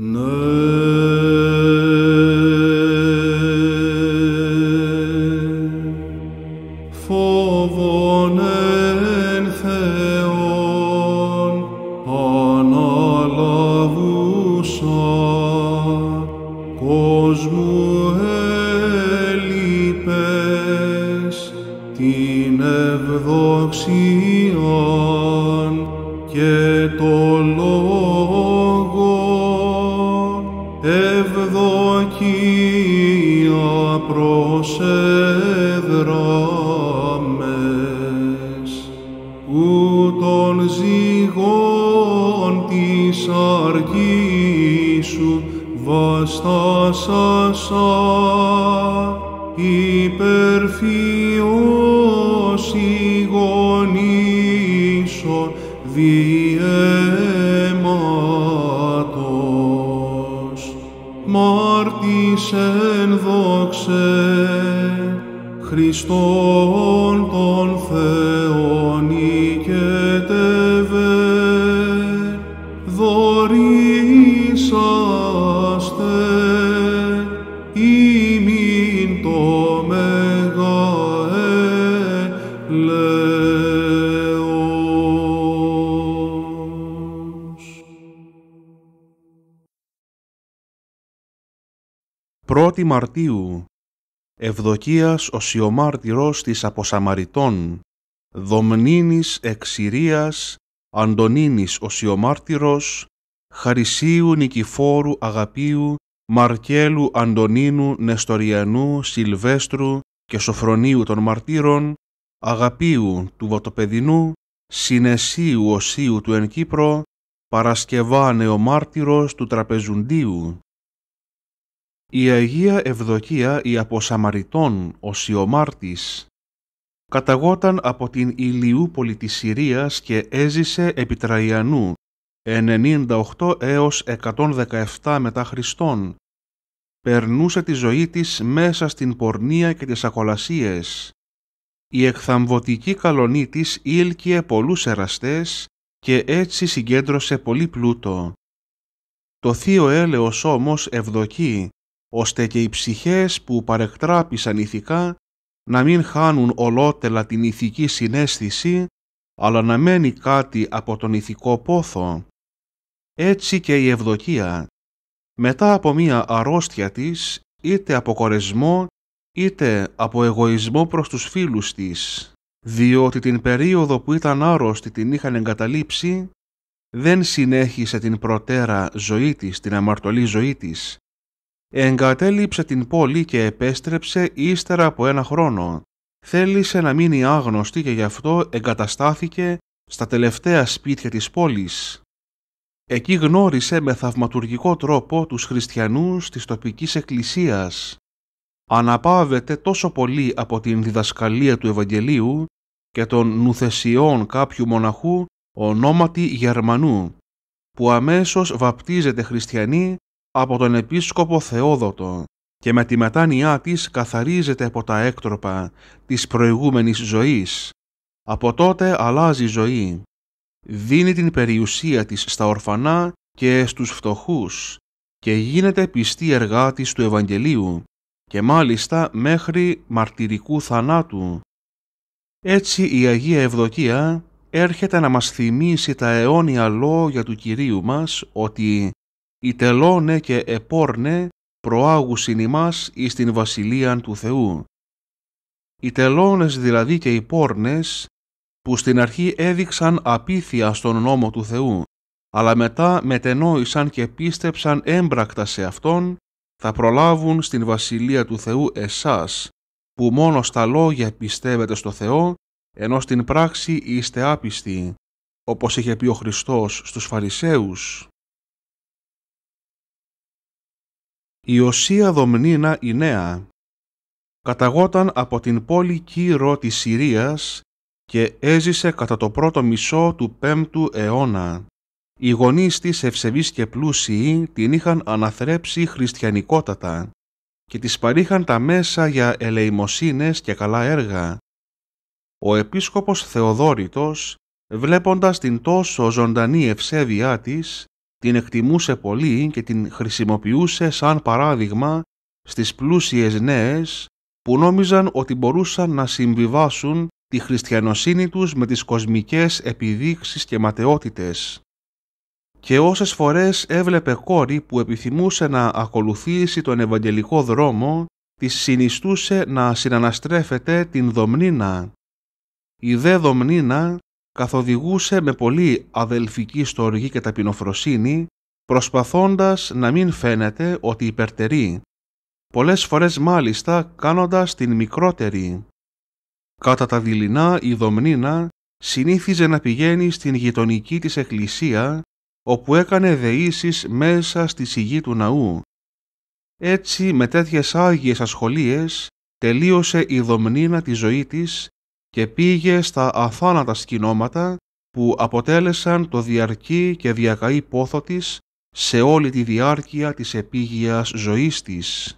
Νέος ναι. φωνεύει θεόν αναλαβούσαν κόσμου ελίπες την ευδοκσιαν και το ως εδραμές ούτων ζυγών της αργής σου βαστάσασα υπερφιός η γονήσων διέματος μάρτης εν δόξε Χριστόν τον 1η Μαρτίου Ευδοκίας ο Σιωμάρτυρος της Αποσαμαριτών Δομνίνης Εξηρίας Αντωνίνης ο Σιωμάρτυρος Χαρισίου Νικηφόρου Αγαπίου Μαρκέλου Αντωνίνου Νεστοριανού Σιλβέστρου και Σοφρονίου των Μαρτύρων Αγαπίου του Βοτοπεδινού Συνεσίου Οσίου του Εν Κύπρο Παρασκευά Νεομάρτυρος του Τραπεζουντίου η Αγία Ευδοκία η από Σαμαριτών ο καταγόταν από την Ηλιούπολη της Συρίας και έζησε επί Τραϊανού 98 έως 117 μετά Χριστόν. Περνούσε τη ζωή της μέσα στην πορνεία και τις ακολασίες. Η εκθαμβωτική καλονή της ήλκυε πολλούς εραστές και έτσι συγκέντρωσε πολύ πλούτο. Το θείο έλεος όμως ευδοκεί ώστε και οι ψυχές που παρεκτράπησαν ηθικά να μην χάνουν ολότελα την ηθική συνέστηση, αλλά να μένει κάτι από τον ηθικό πόθο. Έτσι και η ευδοκία, μετά από μία αρρώστια της, είτε από κορεσμό, είτε από εγωισμό προς τους φίλους της, διότι την περίοδο που ήταν άρρωστη την είχαν εγκαταλείψει, δεν συνέχισε την προτέρα ζωή της, την αμαρτωλή ζωή της, εγκατέλειψε την πόλη και επέστρεψε ύστερα από ένα χρόνο. Θέλησε να μείνει άγνωστη και γι' αυτό εγκαταστάθηκε στα τελευταία σπίτια της πόλης. Εκεί γνώρισε με θαυματουργικό τρόπο τους χριστιανούς της τοπικής εκκλησίας. Αναπάβεται τόσο πολύ από την διδασκαλία του Ευαγγελίου και των νουθεσιών κάποιου μοναχού ονόματι Γερμανού, που αμέσως βαπτίζεται χριστιανή από τον επίσκοπο Θεόδοτο και με τη μετάνοιά της καθαρίζεται από τα έκτροπα της προηγούμενης ζωής. Από τότε αλλάζει η ζωή. Δίνει την περιουσία της στα ορφανά και στους φτωχούς και γίνεται πιστή εργάτης του Ευαγγελίου και μάλιστα μέχρι μαρτυρικού θανάτου. Έτσι η Αγία Ευδοκία έρχεται να μας θυμίσει τα αιώνια λόγια του Κυρίου μας ότι τελώνε και επόρνε προάγουσιν ημάς εις την βασιλείαν του Θεού. Οι τελώνες δηλαδή και οι πόρνες που στην αρχή έδειξαν απίθεια στον νόμο του Θεού, αλλά μετά μετενόησαν και πίστεψαν έμπρακτα σε Αυτόν, θα προλάβουν στην Βασιλεία του Θεού εσάς, που μόνος στα λόγια πιστεύετε στο Θεό, ενώ στην πράξη είστε άπιστοι, όπως είχε πει ο Χριστός στους Φαρισαίους. η Οσία Δομνίνα η καταγόταν από την πόλη Κύρο της Συρίας και έζησε κατά το πρώτο μισό του 5ου αιώνα. Οι γονείς της ευσεβείς και πλούσιοι την είχαν αναθρέψει χριστιανικότατα και της παρήχαν τα μέσα για ελεημοσύνες και καλά έργα. Ο επίσκοπος Θεοδόρητος, βλέποντας την τόσο ζωντανή ευσέβειά της, την εκτιμούσε πολύ και την χρησιμοποιούσε σαν παράδειγμα στις πλούσιες νέες που νόμιζαν ότι μπορούσαν να συμβιβάσουν τη χριστιανοσύνη τους με τις κοσμικές επιδείξεις και ματαιότητες. Και όσες φορές έβλεπε κόρη που επιθυμούσε να ακολουθήσει τον ευαγγελικό δρόμο, της συνιστούσε να συναναστρέφεται την Δομνίνα. Η δε Δομνίνα καθοδηγούσε με πολύ αδελφική στοργή και ταπεινοφροσύνη, προσπαθώντας να μην φαίνεται ότι υπερτερεί, πολλές φορές μάλιστα κάνοντας την μικρότερη. Κατά τα δειλινά η Δομνίνα συνήθιζε να πηγαίνει στην γειτονική της εκκλησία, όπου έκανε δεήσεις μέσα στη σιγή του ναού. Έτσι με τέτοιες άγιες ασχολίες τελείωσε η Δομνίνα τη ζωή της και πήγε στα αθάνατα σκηνώματα που αποτέλεσαν το διαρκή και διακαή πόθος της σε όλη τη διάρκεια της επίγειας ζωής της.